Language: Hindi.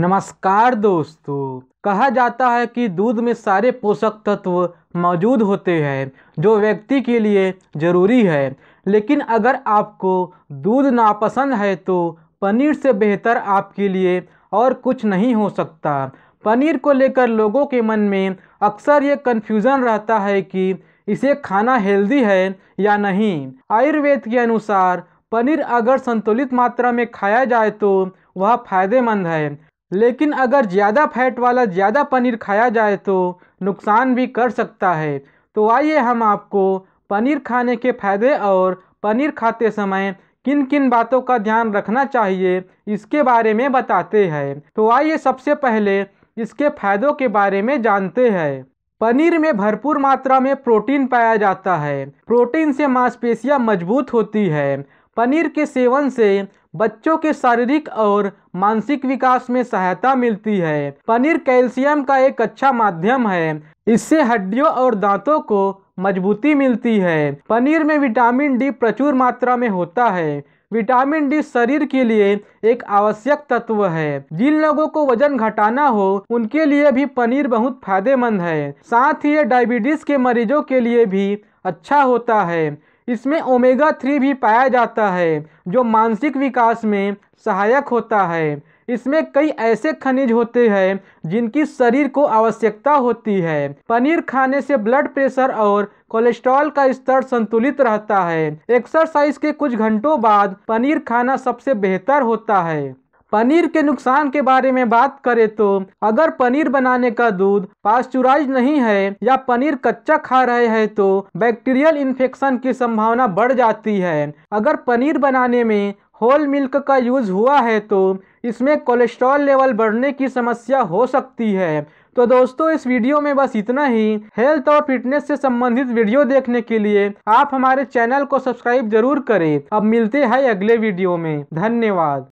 नमस्कार दोस्तों कहा जाता है कि दूध में सारे पोषक तत्व मौजूद होते हैं जो व्यक्ति के लिए ज़रूरी है लेकिन अगर आपको दूध नापसंद है तो पनीर से बेहतर आपके लिए और कुछ नहीं हो सकता पनीर को लेकर लोगों के मन में अक्सर ये कन्फ्यूज़न रहता है कि इसे खाना हेल्दी है या नहीं आयुर्वेद के अनुसार पनीर अगर संतुलित मात्रा में खाया जाए तो वह फायदेमंद है लेकिन अगर ज़्यादा फैट वाला ज़्यादा पनीर खाया जाए तो नुकसान भी कर सकता है तो आइए हम आपको पनीर खाने के फायदे और पनीर खाते समय किन किन बातों का ध्यान रखना चाहिए इसके बारे में बताते हैं तो आइए सबसे पहले इसके फायदों के बारे में जानते हैं पनीर में भरपूर मात्रा में प्रोटीन पाया जाता है प्रोटीन से मांसपेशियां मजबूत होती है पनीर के सेवन से बच्चों के शारीरिक और मानसिक विकास में सहायता मिलती है पनीर कैल्शियम का एक अच्छा माध्यम है इससे हड्डियों और दांतों को मजबूती मिलती है पनीर में विटामिन डी प्रचुर मात्रा में होता है विटामिन डी शरीर के लिए एक आवश्यक तत्व है जिन लोगों को वजन घटाना हो उनके लिए भी पनीर बहुत फायदेमंद है साथ ही ये डायबिटीज के मरीजों के लिए भी अच्छा होता है इसमें ओमेगा थ्री भी पाया जाता है जो मानसिक विकास में सहायक होता है इसमें कई ऐसे खनिज होते हैं जिनकी शरीर को आवश्यकता होती है पनीर खाने से ब्लड प्रेशर और कोलेस्ट्रॉल का स्तर संतुलित रहता है एक्सरसाइज के कुछ घंटों बाद पनीर खाना सबसे बेहतर होता है पनीर के नुकसान के बारे में बात करें तो अगर पनीर बनाने का दूध पास्चुराइज नहीं है या पनीर कच्चा खा रहे हैं तो बैक्टीरियल इन्फेक्शन की संभावना बढ़ जाती है अगर पनीर बनाने में होल मिल्क का यूज हुआ है तो इसमें कोलेस्ट्रॉल लेवल बढ़ने की समस्या हो सकती है तो दोस्तों इस वीडियो में बस इतना ही हेल्थ और फिटनेस से संबंधित वीडियो देखने के लिए आप हमारे चैनल को सब्सक्राइब जरूर करें अब मिलते हैं अगले वीडियो में धन्यवाद